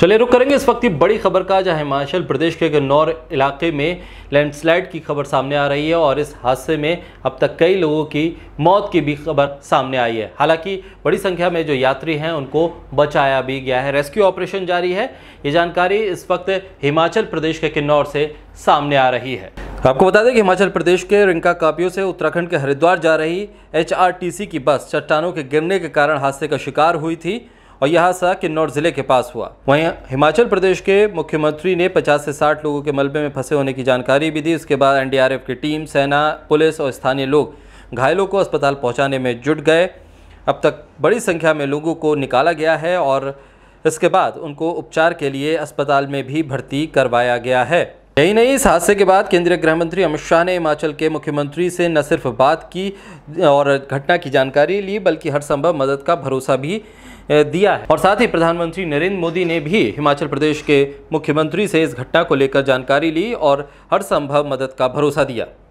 चलिए रुक करेंगे इस वक्त की बड़ी खबर का जहाँ हिमाचल प्रदेश के किन्नौर इलाके में लैंडस्लाइड की खबर सामने आ रही है और इस हादसे में अब तक कई लोगों की मौत की भी खबर सामने आई है हालांकि बड़ी संख्या में जो यात्री हैं उनको बचाया भी गया है रेस्क्यू ऑपरेशन जारी है ये जानकारी इस वक्त हिमाचल प्रदेश के किन्नौर से सामने आ रही है आपको बता दें कि हिमाचल प्रदेश के रिंका कापियो से उत्तराखंड के हरिद्वार जा रही एच की बस चट्टानों के गिरने के कारण हादसे का शिकार हुई थी और यह हादसा किन्नौर जिले के पास हुआ वहीं हिमाचल प्रदेश के मुख्यमंत्री ने 50 से 60 लोगों के मलबे में फंसे होने की जानकारी भी दी उसके बाद एनडीआरएफ की टीम सेना पुलिस और स्थानीय लोग घायलों को अस्पताल पहुंचाने में जुट गए अब तक बड़ी संख्या में लोगों को निकाला गया है और इसके बाद उनको उपचार के लिए अस्पताल में भी भर्ती करवाया गया है यही नहीं इस हादसे के बाद केंद्रीय गृह मंत्री अमित शाह ने हिमाचल के मुख्यमंत्री से न सिर्फ बात की और घटना की जानकारी ली बल्कि हर संभव मदद का भरोसा भी दिया है और साथ ही प्रधानमंत्री नरेंद्र मोदी ने भी हिमाचल प्रदेश के मुख्यमंत्री से इस घटना को लेकर जानकारी ली और हर संभव मदद का भरोसा दिया